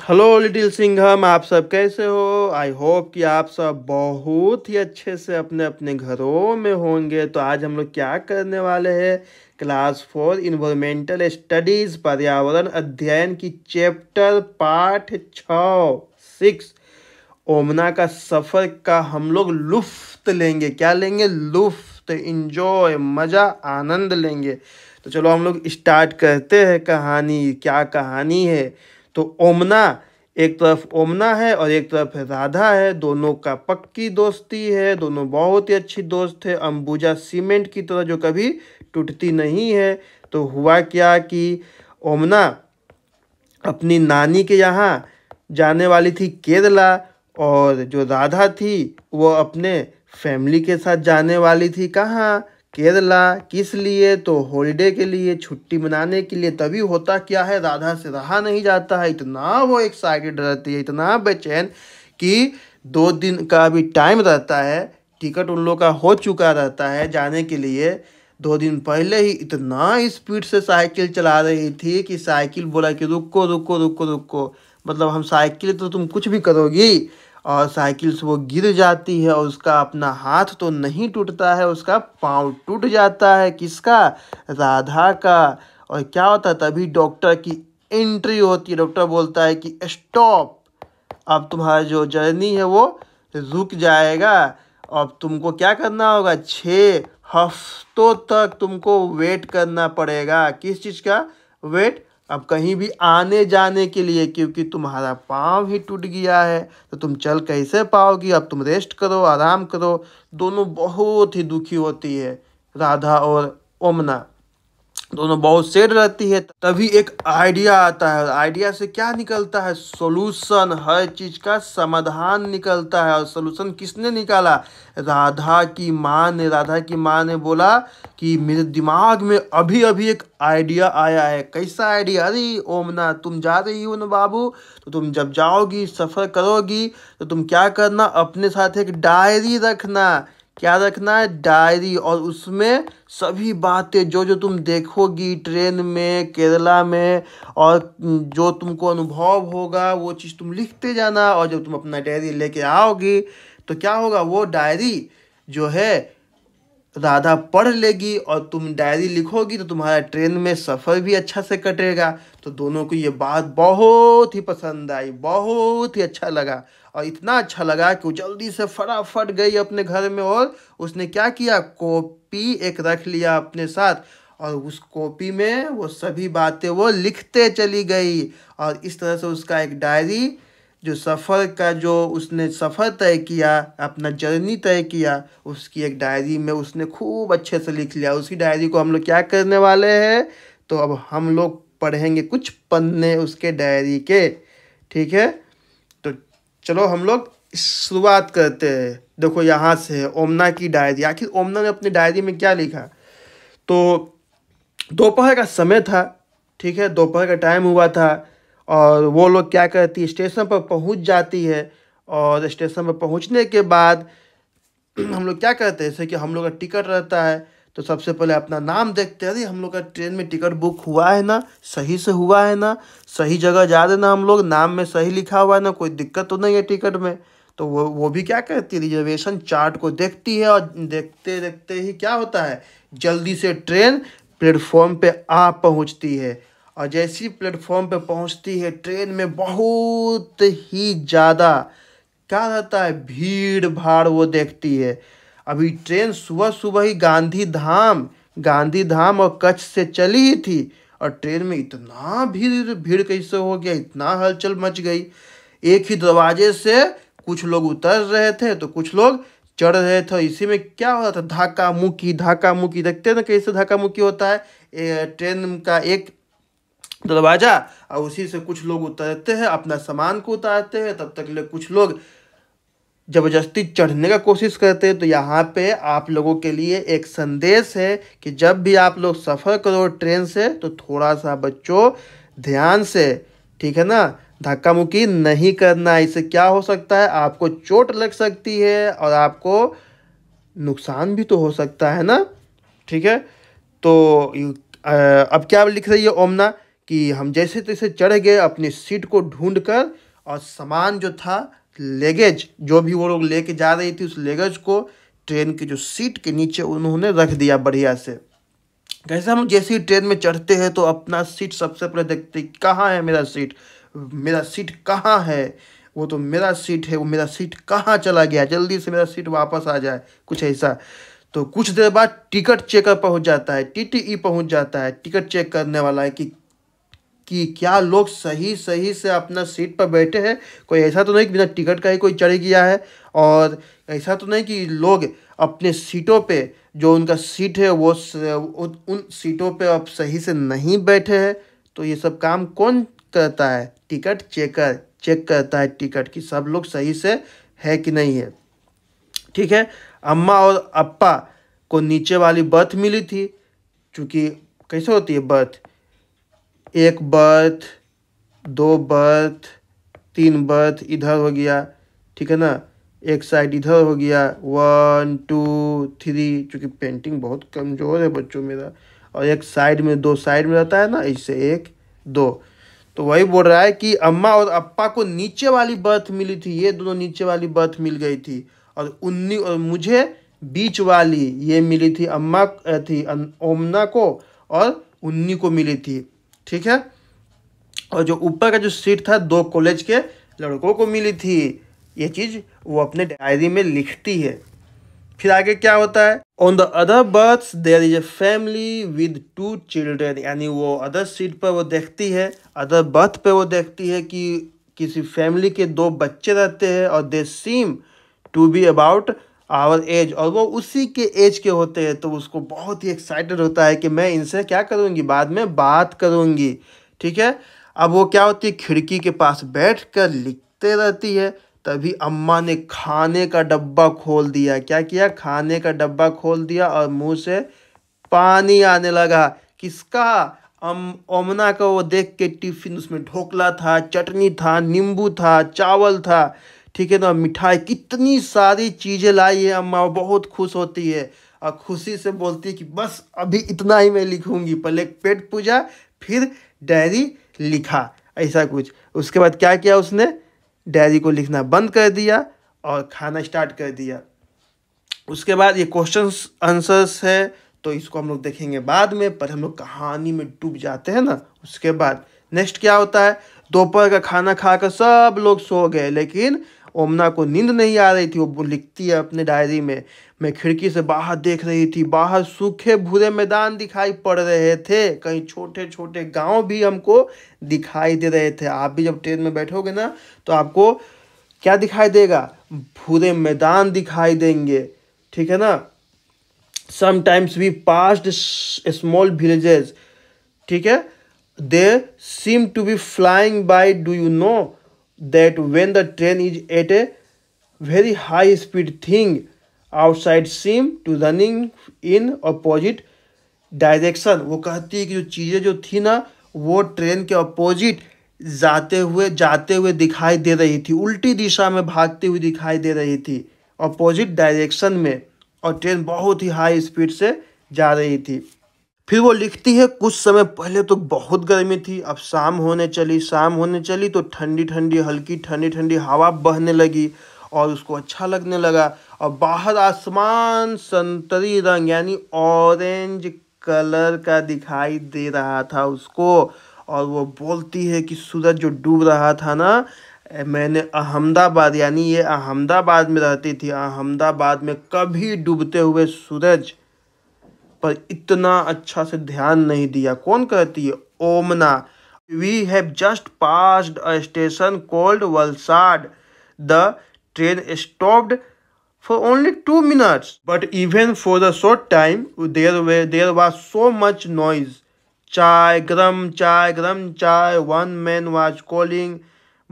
hello little Singham आप सब कैसे हो आई होप कि आप सब बहुत ही अच्छे से अपने अपने घरों में होंगे तो आज हम लोग क्या करने वाले हैं क्लास फोर इन्वायरमेंटल स्टडीज़ पर्यावरण अध्ययन की चैप्टर पाठ छ सिक्स ओमना का सफ़र का हम लोग लुफ्त लेंगे क्या लेंगे लुफ्त इंजॉय मज़ा आनंद लेंगे तो चलो हम लोग स्टार्ट करते हैं कहानी क्या कहानी है तो ओमना एक तरफ ओमना है और एक तरफ राधा है दोनों का पक्की दोस्ती है दोनों बहुत ही अच्छी दोस्त है अंबुजा सीमेंट की तरह जो कभी टूटती नहीं है तो हुआ क्या कि ओमना अपनी नानी के यहाँ जाने वाली थी केरला और जो राधा थी वो अपने फैमिली के साथ जाने वाली थी कहाँ केरला किस लिए तो हॉलीडे के लिए छुट्टी मनाने के लिए तभी होता क्या है राधा से रहा नहीं जाता है इतना वो एक्साइटेड रहती है इतना बेचैन कि दो दिन का भी टाइम रहता है टिकट उन लोग का हो चुका रहता है जाने के लिए दो दिन पहले ही इतना स्पीड से साइकिल चला रही थी कि साइकिल बोला कि रुको रुको रुको रुको मतलब हम साइकिल तो तुम कुछ भी करोगी और साइकिल से वो गिर जाती है और उसका अपना हाथ तो नहीं टूटता है उसका पाँव टूट जाता है किसका राधा का और क्या होता है तभी डॉक्टर की एंट्री होती है डॉक्टर बोलता है कि स्टॉप अब तुम्हारा जो जर्नी है वो रुक जाएगा अब तुमको क्या करना होगा छः हफ्तों तक तुमको वेट करना पड़ेगा किस चीज़ का वेट अब कहीं भी आने जाने के लिए क्योंकि तुम्हारा पाँव ही टूट गया है तो तुम चल कैसे पाओगी अब तुम रेस्ट करो आराम करो दोनों बहुत ही दुखी होती है राधा और ओमना दोनों तो बहुत सेड रहती है तभी एक आइडिया आता है आइडिया से क्या निकलता है सोल्यूशन हर चीज का समाधान निकलता है और सोल्यूशन किसने निकाला राधा की माँ ने राधा की माँ ने बोला कि मेरे दिमाग में अभी अभी एक आइडिया आया है कैसा आइडिया अरे ओमना तुम जा रही हो ना बाबू तो तुम जब जाओगी सफ़र करोगी तो तुम क्या करना अपने साथ एक डायरी रखना क्या रखना है डायरी और उसमें सभी बातें जो जो तुम देखोगी ट्रेन में केरला में और जो तुमको अनुभव होगा वो चीज़ तुम लिखते जाना और जब तुम अपना डायरी लेके आओगी तो क्या होगा वो डायरी जो है राधा पढ़ लेगी और तुम डायरी लिखोगी तो तुम्हारा ट्रेन में सफ़र भी अच्छा से कटेगा तो दोनों को ये बात बहुत ही पसंद आई बहुत ही अच्छा लगा और इतना अच्छा लगा कि वो जल्दी से फटाफट गई अपने घर में और उसने क्या किया कॉपी एक रख लिया अपने साथ और उस कॉपी में वो सभी बातें वो लिखते चली गई और इस तरह से उसका एक डायरी जो सफ़र का जो उसने सफ़र तय किया अपना जर्नी तय किया उसकी एक डायरी में उसने खूब अच्छे से लिख लिया उसी डायरी को हम लोग क्या करने वाले हैं तो अब हम लोग पढ़ेंगे कुछ पन्ने उसके डायरी के ठीक है चलो हम लोग शुरुआत करते हैं देखो यहाँ से है ओमना की डायरी आखिर ओमना ने अपनी डायरी में क्या लिखा तो दोपहर का समय था ठीक है दोपहर का टाइम हुआ था और वो लोग क्या करती स्टेशन पर पहुँच जाती है और स्टेशन पर पहुँचने के बाद हम लोग क्या करते हैं जैसे कि हम लोग का टिकट रहता है तो सबसे पहले अपना नाम देखते हैं अरे हम लोग का ट्रेन में टिकट बुक हुआ है ना सही से हुआ है ना सही जगह जा रहे ना हम लोग नाम में सही लिखा हुआ है ना कोई दिक्कत तो नहीं है टिकट में तो वो वो भी क्या करती है रिजर्वेशन चार्ट को देखती है और देखते देखते ही क्या होता है जल्दी से ट्रेन प्लेटफॉर्म पर आ पहुँचती है और जैसी प्लेटफॉर्म पर पहुँचती है ट्रेन में बहुत ही ज़्यादा क्या रहता है भीड़ भाड़ वो देखती है अभी ट्रेन सुबह सुबह ही गांधी धाम गांधी धाम और कच्छ से चली ही थी और ट्रेन में इतना भीड़ भीड़ कैसे हो गया इतना हलचल मच गई एक ही दरवाजे से कुछ लोग उतर रहे थे तो कुछ लोग चढ़ रहे थे इसी में क्या होता था धाका मुक्की धाका मुक्की देखते ना कैसे धाका मुक्की होता है ट्रेन का एक दरवाज़ा और उसी से कुछ लोग उतरते हैं अपना सामान को उतारते हैं तब तक ले कुछ लोग ज़बरदस्ती चढ़ने का कोशिश करते हैं तो यहाँ पे आप लोगों के लिए एक संदेश है कि जब भी आप लोग सफ़र करो ट्रेन से तो थोड़ा सा बच्चों ध्यान से ठीक है ना धक्का मुक्की नहीं करना इससे क्या हो सकता है आपको चोट लग सकती है और आपको नुकसान भी तो हो सकता है ना ठीक है तो अब क्या लिख रही है ओमना कि हम जैसे तैसे चढ़ गए अपनी सीट को ढूंढकर कर और सामान जो था लेगेज जो भी वो लोग लेके जा रही थी उस लेगेज को ट्रेन की जो सीट के नीचे उन्होंने रख दिया बढ़िया से कैसे हम जैसे ही ट्रेन में चढ़ते हैं तो अपना सीट सबसे पहले देखते कहाँ है मेरा सीट मेरा सीट कहाँ है वो तो मेरा सीट है वो मेरा सीट कहाँ चला गया जल्दी से मेरा सीट वापस आ जाए कुछ ऐसा तो कुछ देर बाद टिकट चेकर पहुंच जाता है टीटीई e पहुंच जाता है टिकट चेक करने वाला है कि कि क्या लोग सही सही से अपना सीट पर बैठे हैं कोई ऐसा तो नहीं कि बिना टिकट का ही कोई चढ़ गया है और ऐसा तो नहीं कि लोग अपने सीटों पे जो उनका सीट है वो उन सीटों पे अब सही से नहीं बैठे हैं तो ये सब काम कौन करता है टिकट चेकर चेक करता है टिकट कि सब लोग सही से है कि नहीं है ठीक है अम्मा और अप्पा को नीचे वाली बर्थ मिली थी चूँकि कैसे होती है बर्थ एक बर्थ दो बर्थ तीन बर्थ इधर हो गया ठीक है ना एक साइड इधर हो गया वन टू थ्री चूँकि पेंटिंग बहुत कमज़ोर है बच्चों मेरा और एक साइड में दो साइड में रहता है ना इससे एक दो तो वही बोल रहा है कि अम्मा और अप्पा को नीचे वाली बर्थ मिली थी ये दोनों नीचे वाली बर्थ मिल गई थी और उन्नी और मुझे बीच वाली ये मिली थी अम्मा थी ओमना को और उन्नी को मिली थी ठीक है और जो ऊपर का जो सीट था दो कॉलेज के लड़कों को मिली थी ये चीज़ वो अपने डायरी में लिखती है फिर आगे क्या होता है on the other berth there is a family with two children यानी वो अदर सीट पर वो देखती है अदर बर्थ पे वो देखती है कि किसी फैमिली के दो बच्चे रहते हैं और they seem to be about our age और वो उसी के एज के होते हैं तो उसको बहुत ही एक्साइटेड होता है कि मैं इनसे क्या करूँगी बाद में बात करूँगी ठीक है अब वो क्या होती है खिड़की के पास बैठ कर लिखते रहती है तभी अम्मा ने खाने का डब्बा खोल दिया क्या किया खाने का डब्बा खोल दिया और मुँह से पानी आने लगा किसका अम ओमना का वो देख के टिफिन उसमें ढोकला था चटनी था नींबू था चावल था ठीक है ना मिठाई कितनी सारी चीज़ें लाई है अम्मा बहुत खुश होती है और खुशी से बोलती है कि बस अभी इतना ही मैं लिखूँगी पहले पेट पूजा फिर डायरी लिखा ऐसा कुछ उसके बाद क्या किया उसने डायरी को लिखना बंद कर दिया और खाना स्टार्ट कर दिया उसके बाद ये क्वेश्चन आंसर्स है तो इसको हम लोग देखेंगे बाद में पर हम लोग कहानी में डूब जाते हैं ना उसके बाद नेक्स्ट क्या होता है दोपहर का खाना खाकर सब लोग सो गए लेकिन ओमना को नींद नहीं आ रही थी वो लिखती है अपने डायरी में मैं खिड़की से बाहर देख रही थी बाहर सूखे भूरे मैदान दिखाई पड़ रहे थे कहीं छोटे छोटे गांव भी हमको दिखाई दे रहे थे आप भी जब ट्रेन में बैठोगे ना तो आपको क्या दिखाई देगा भूरे मैदान दिखाई देंगे ठीक है ना sometimes we passed small villages ठीक है they seem to be flying by do you know that when the train is at a very high speed thing outside seem to running in opposite direction वो कहती है कि जो चीज़ें जो थी ना वो ट्रेन के अपोजिट जाते हुए जाते हुए दिखाई दे रही थी उल्टी दिशा में भागती हुई दिखाई दे रही थी अपोजिट डायरेक्शन में और ट्रेन बहुत ही हाई स्पीड से जा रही थी फिर वो लिखती है कुछ समय पहले तो बहुत गर्मी थी अब शाम होने चली शाम होने चली तो ठंडी ठंडी हल्की ठंडी ठंडी हवा बहने लगी और उसको अच्छा लगने लगा और बाहर आसमान संतरी रंग यानी ऑरेंज कलर का दिखाई दे रहा था उसको और वो बोलती है कि सूरज जो डूब रहा था ना मैंने अहमदाबाद यानी ये अहमदाबाद में रहती थी अहमदाबाद में कभी डूबते हुए सूरज पर इतना अच्छा से ध्यान नहीं दिया कौन कहती है ओमना we have just pass a station called Valsad the train stopped for only two minutes but even for the short time there were there was so much noise चाय गरम चाय गरम चाय वन मैन वॉज कॉलिंग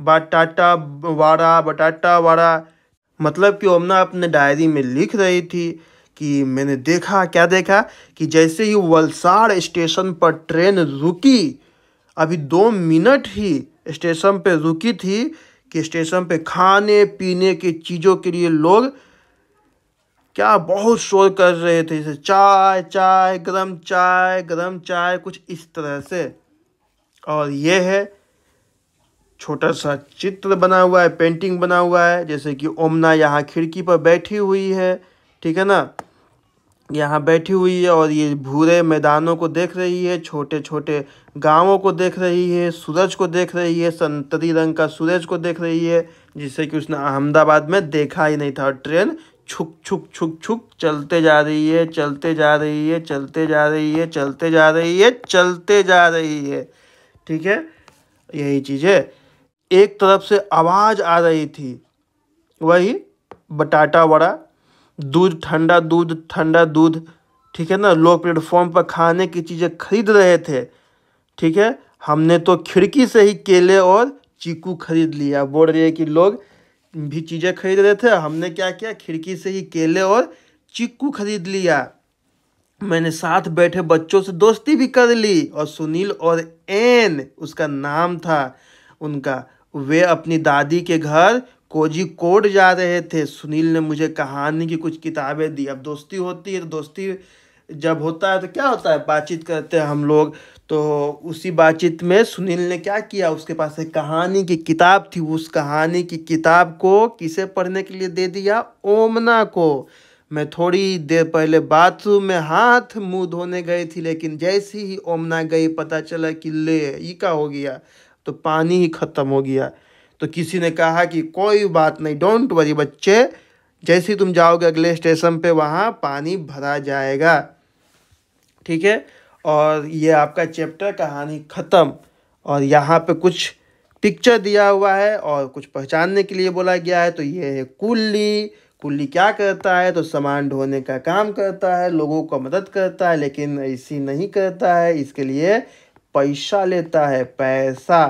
बटाटा वाड़ा बटाटा वाड़ा मतलब कि ओमना अपने डायरी में लिख रही थी कि मैंने देखा क्या देखा कि जैसे ही वलसाड़ स्टेशन पर ट्रेन रुकी अभी दो मिनट ही स्टेशन पे रुकी थी कि स्टेशन पे खाने पीने की चीज़ों के लिए लोग क्या बहुत शोर कर रहे थे जैसे चाय चाय गरम चाय गरम चाय कुछ इस तरह से और ये है छोटा सा चित्र बना हुआ है पेंटिंग बना हुआ है जैसे कि ओमना यहाँ खिड़की पर बैठी हुई है ठीक है ना यहाँ बैठी हुई है और ये भूरे मैदानों को देख रही है छोटे छोटे गांवों को देख रही है सूरज को देख रही है संतरी रंग का सूरज को देख रही है जिसे कि उसने अहमदाबाद में देखा ही नहीं था और ट्रेन छुक छुक छुक छुक चलते जा रही है चलते जा रही है चलते जा रही है चलते जा रही है चलते जा रही है ठीक है यही चीज़ है एक तरफ से आवाज़ आ रही थी वही बटाटा वड़ा दूध ठंडा दूध ठंडा दूध ठीक है ना लोग प्लेटफॉर्म पर खाने की चीज़ें खरीद रहे थे ठीक है हमने तो खिड़की से ही केले और चीकू खरीद लिया बोल रही है कि लोग भी चीज़ें खरीद रहे थे हमने क्या किया खिड़की से ही केले और चीकू खरीद लिया मैंने साथ बैठे बच्चों से दोस्ती भी कर ली और सुनील और एन उसका नाम था उनका वे अपनी दादी के घर कोजिकोड जा रहे थे सुनील ने मुझे कहानी की कुछ किताबें दी अब दोस्ती होती है तो दोस्ती जब होता है तो क्या होता है बातचीत करते हैं हम लोग तो उसी बातचीत में सुनील ने क्या किया उसके पास एक कहानी की किताब थी उस कहानी की किताब को किसे पढ़ने के लिए दे दिया ओमना को मैं थोड़ी देर पहले बाथरूम में हाथ मुंह धोने गई थी लेकिन जैसे ही ओमना गई पता चला कि ले ये हो गया तो पानी ही ख़त्म हो गया तो किसी ने कहा कि कोई बात नहीं डोंट वरी बच्चे जैसे ही तुम जाओगे अगले स्टेशन पे वहाँ पानी भरा जाएगा ठीक है और ये आपका चैप्टर कहानी ख़त्म और यहाँ पे कुछ पिक्चर दिया हुआ है और कुछ पहचानने के लिए बोला गया है तो ये है कुल्ली कुल्ली क्या करता है तो सामान ढोने का काम करता है लोगों को मदद करता है लेकिन ऐसी नहीं करता है इसके लिए पैसा लेता है पैसा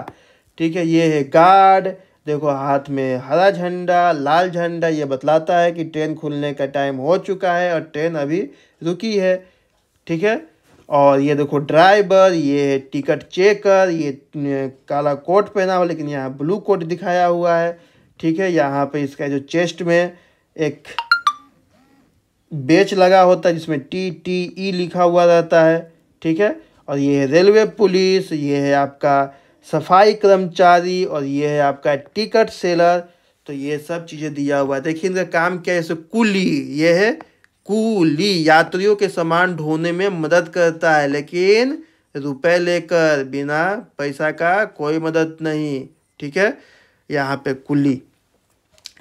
ठीक है ये है गार्ड देखो हाथ में हरा झंडा लाल झंडा ये बतलाता है कि ट्रेन खुलने का टाइम हो चुका है और ट्रेन अभी रुकी है ठीक है और ये देखो ड्राइवर ये है टिकट चेकर ये काला कोट पहना हुआ लेकिन यहाँ ब्लू कोट दिखाया हुआ है ठीक है यहाँ पे इसका जो चेस्ट में एक बेच लगा होता है जिसमें टी टी ई लिखा हुआ रहता है ठीक है और ये है रेलवे पुलिस ये है आपका सफाई कर्मचारी और ये है आपका टिकट सेलर तो ये सब चीज़ें दिया हुआ है देखिए इनका काम क्या है इसे कुली ये है कूली यात्रियों के सामान ढोने में मदद करता है लेकिन रुपए लेकर बिना पैसा का कोई मदद नहीं ठीक है यहाँ पे कुली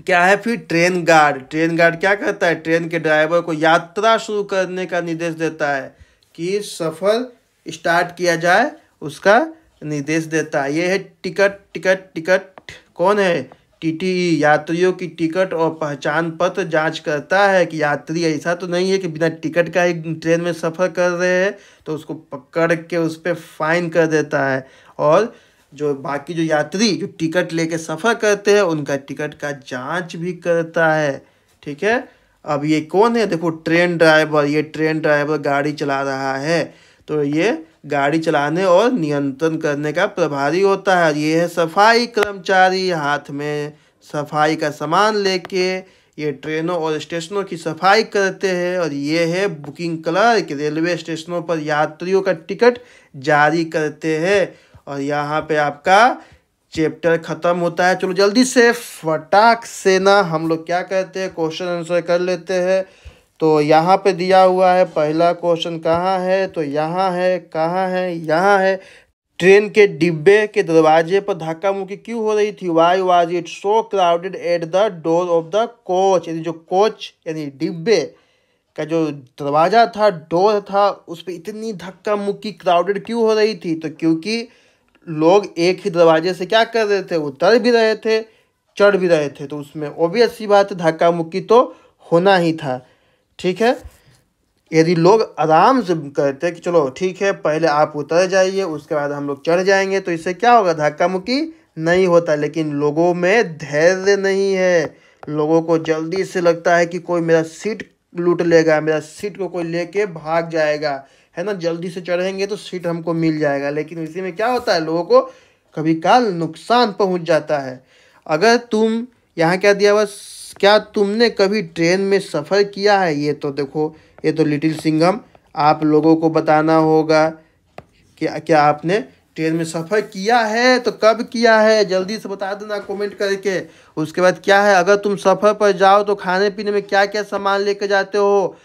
क्या है फिर ट्रेन गार्ड ट्रेन गार्ड क्या करता है ट्रेन के ड्राइवर को यात्रा शुरू करने का निर्देश देता है कि सफ़र स्टार्ट किया जाए उसका निर्देश देता है यह है टिकट टिकट टिकट कौन है टीटीई यात्रियों की टिकट और पहचान पत्र जांच करता है कि यात्री ऐसा तो नहीं है कि बिना टिकट का ही ट्रेन में सफ़र कर रहे हैं तो उसको पकड़ के उस पर फाइन कर देता है और जो बाकी जो यात्री जो टिकट लेके सफ़र करते हैं उनका टिकट का जांच भी करता है ठीक है अब ये कौन है देखो ट्रेन ड्राइवर ये ट्रेन ड्राइवर गाड़ी चला रहा है तो ये गाड़ी चलाने और नियंत्रण करने का प्रभारी होता है ये है सफाई कर्मचारी हाथ में सफाई का सामान लेके ये ट्रेनों और स्टेशनों की सफाई करते हैं और ये है बुकिंग क्लर्क रेलवे स्टेशनों पर यात्रियों का टिकट जारी करते हैं और यहाँ पे आपका चैप्टर ख़त्म होता है चलो जल्दी से फटाक से ना हम लोग क्या करते हैं क्वेश्चन आंसर कर लेते हैं तो यहाँ पे दिया हुआ है पहला क्वेश्चन कहाँ है तो यहाँ है कहाँ है यहाँ है ट्रेन के डिब्बे के दरवाजे पर धक्का मुक्की क्यों हो रही थी why was it so crowded at the door of the coach यानी जो कोच यानी डिब्बे का जो दरवाज़ा था डोर था उस पर इतनी धक्का मुक्की क्राउडेड क्यों हो रही थी तो क्योंकि लोग एक ही दरवाजे से क्या कर रहे थे उतर भी रहे थे चढ़ भी रहे थे तो उसमें ओबियस सी बात धक्का मुक्की तो होना ही था ठीक है यदि लोग आराम से कहते हैं कि चलो ठीक है पहले आप उतर जाइए उसके बाद हम लोग चढ़ जाएंगे तो इससे क्या होगा धक्का मुक्की नहीं होता लेकिन लोगों में धैर्य नहीं है लोगों को जल्दी से लगता है कि कोई मेरा सीट लूट लेगा मेरा सीट को कोई लेके भाग जाएगा है ना जल्दी से चढ़ेंगे तो सीट हमको मिल जाएगा लेकिन इसी में क्या होता है लोगों को कभी काल नुकसान पहुंच जाता है अगर तुम यहाँ क्या दिया हुआ क्या तुमने कभी ट्रेन में सफ़र किया है ये तो देखो ये तो लिटिल सिंगम आप लोगों को बताना होगा कि क्या आपने ट्रेन में सफ़र किया है तो कब किया है जल्दी से बता देना कमेंट करके उसके बाद क्या है अगर तुम सफ़र पर जाओ तो खाने पीने में क्या क्या सामान लेकर जाते हो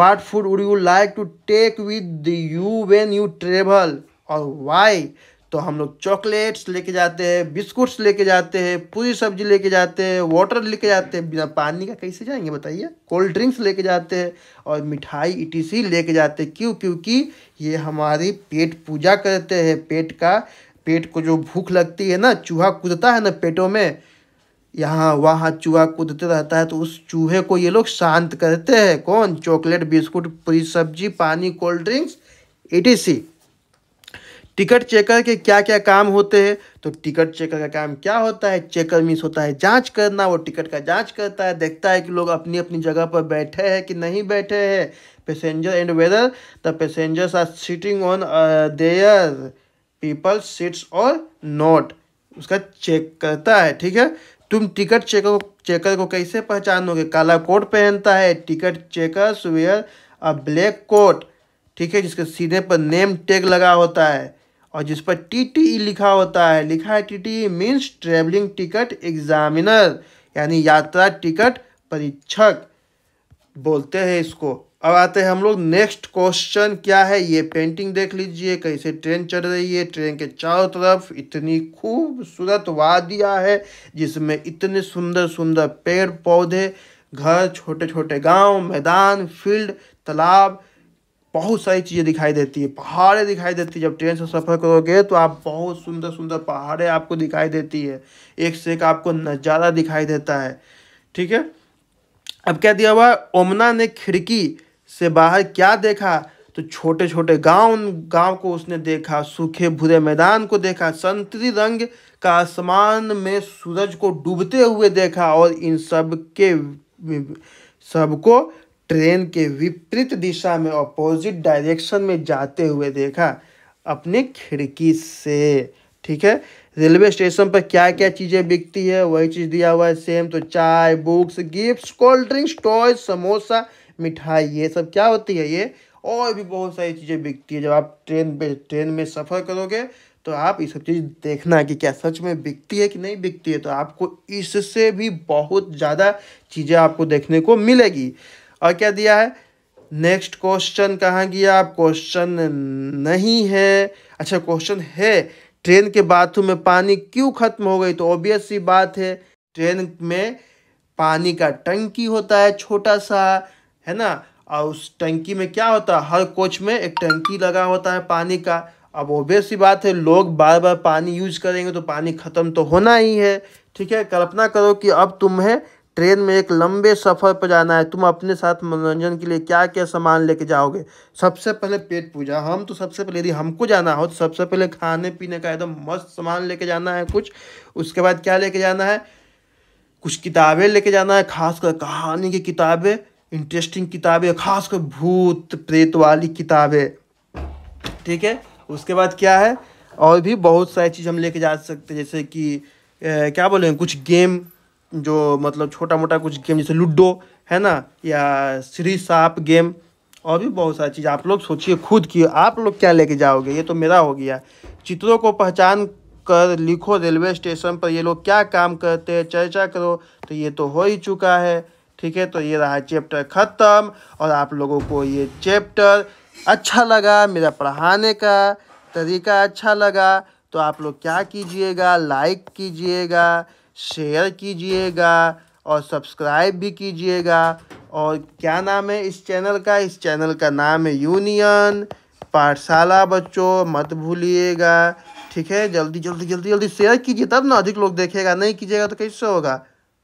what food would you like to take with you when you travel और वाई तो हम लोग चॉकलेट्स लेके जाते हैं बिस्कुट्स लेके जाते हैं पूरी सब्जी लेके जाते हैं वाटर लेके जाते हैं बिना पानी का कैसे जाएंगे बताइए कोल्ड ड्रिंक्स लेके जाते हैं और मिठाई इटीसी लेके जाते हैं क्यों क्योंकि ये हमारी पेट पूजा करते हैं पेट का पेट को जो भूख लगती है ना चूहा कूदता है ना पेटों में यहाँ वहाँ चूहा कूदते रहता है तो उस चूहे को ये लोग शांत करते हैं कौन चॉकलेट बिस्कुट पूरी सब्जी पानी कोल्ड ड्रिंक्स ई टिकट चेकर के क्या क्या काम होते हैं तो टिकट चेकर का काम क्या होता है चेकर मीन्स होता है जांच करना वो टिकट का जांच करता है देखता है कि लोग अपनी अपनी जगह पर बैठे हैं कि नहीं बैठे हैं passenger and whether the passengers are sitting on their people seats और नॉट उसका चेक करता है ठीक है तुम टिकट चेकर चेकर को कैसे पहचानोगे काला कोट पहनता है ticket checker wear a black coat ठीक है जिसके सीने पर नेम टैग लगा होता है और जिस पर टी टी ई लिखा होता है लिखा है T T E means travelling ticket examiner यानी यात्रा टिकट परीक्षक बोलते हैं इसको अब आते हैं हम लोग नेक्स्ट क्वेश्चन क्या है ये पेंटिंग देख लीजिए कैसे ट्रेन चल रही है ट्रेन के चारों तरफ इतनी खूबसूरत वादिया है जिसमें इतने सुंदर सुंदर पेड़ पौधे घर छोटे छोटे गांव मैदान फील्ड तालाब बहुत सारी चीज़ें दिखाई देती है पहाड़ें दिखाई देती है जब ट्रेन से सफ़र करोगे तो आप बहुत सुंदर सुंदर पहाड़ें आपको दिखाई देती है एक से एक आपको नज़ारा दिखाई देता है ठीक है अब क्या दिया हुआ ओमना ने खिड़की से बाहर क्या देखा तो छोटे छोटे गांव गाँव को उसने देखा सूखे भूरे मैदान को देखा संतरी रंग का आसमान में सूरज को डूबते हुए देखा और इन सब के सबको ट्रेन के विपरीत दिशा में अपोजिट डायरेक्शन में जाते हुए देखा अपने खिड़की से ठीक है रेलवे स्टेशन पर क्या क्या चीज़ें बिकती है वही चीज़ दिया हुआ है सेम तो चाय books gift cold drinks toy samosa मिठाई ये सब क्या होती है ये और भी बहुत सारी चीज़ें बिकती है जब आप ट्रेन पे ट्रेन में सफ़र करोगे तो आप ये सब चीज़ देखना कि क्या सच में बिकती है कि नहीं बिकती है तो आपको इससे भी बहुत ज़्यादा चीज़ें आपको देखने को मिलेगी और क्या दिया है नेक्स्ट क्वेश्चन कहाँ गया आप क्वेश्चन नहीं है अच्छा क्वेश्चन है ट्रेन के बाथरूम में पानी क्यों खत्म हो गई तो ऑब्वियस सी बात है ट्रेन में पानी का टंकी होता है छोटा सा है ना और उस टंकी में क्या होता है हर कोच में एक टंकी लगा होता है पानी का अब ऑब्वियस सी बात है लोग बार बार पानी यूज करेंगे तो पानी ख़त्म तो होना ही है ठीक है कल्पना करो कि अब तुम्हें ट्रेन में एक लंबे सफ़र पर जाना है तुम अपने साथ मनोरंजन के लिए क्या क्या सामान लेके जाओगे सबसे पहले पेट पूजा हम तो सबसे पहले यदि हमको जाना हो तो सबसे पहले खाने पीने का एकदम मस्त सामान लेके जाना है कुछ उसके बाद क्या लेके जाना है कुछ किताबें लेके जाना है खासकर कहानी की किताबें इंटरेस्टिंग किताबें खासकर भूत प्रेत वाली किताबें ठीक है उसके बाद क्या है और भी बहुत सारी चीज़ हम लेके जा सकते जैसे कि ए, क्या बोलेंगे कुछ गेम जो मतलब छोटा मोटा कुछ गेम जैसे लूडो है ना या श्री साप गेम और भी बहुत सारी चीज़ आप लोग सोचिए खुद की आप लोग क्या लेके जाओगे ये तो मेरा हो गया चित्रों को पहचान कर लिखो रेलवे स्टेशन पर ये लोग क्या काम करते हैं चर्चा करो तो ये तो हो ही चुका है ठीक है तो ये रहा चैप्टर ख़त्म और आप लोगों को ये चैप्टर अच्छा लगा मेरा पढ़ाने का तरीका अच्छा लगा तो आप लोग क्या कीजिएगा लाइक कीजिएगा शेयर कीजिएगा और सब्सक्राइब भी कीजिएगा और क्या नाम है इस चैनल का इस चैनल का नाम है यूनियन पाठशाला बच्चों मत भूलिएगा ठीक है जल्दी जल्दी जल्दी जल्दी शेयर कीजिए तब ना अधिक लोग देखेगा नहीं कीजिएगा तो कैसे होगा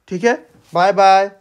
ठीक है बाय बाय